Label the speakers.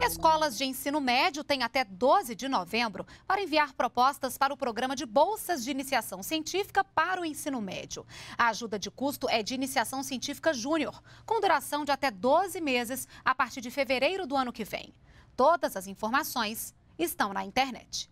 Speaker 1: Escolas de ensino médio têm até 12 de novembro para enviar propostas para o programa de bolsas de iniciação científica para o ensino médio. A ajuda de custo é de iniciação científica júnior, com duração de até 12 meses a partir de fevereiro do ano que vem. Todas as informações estão na internet.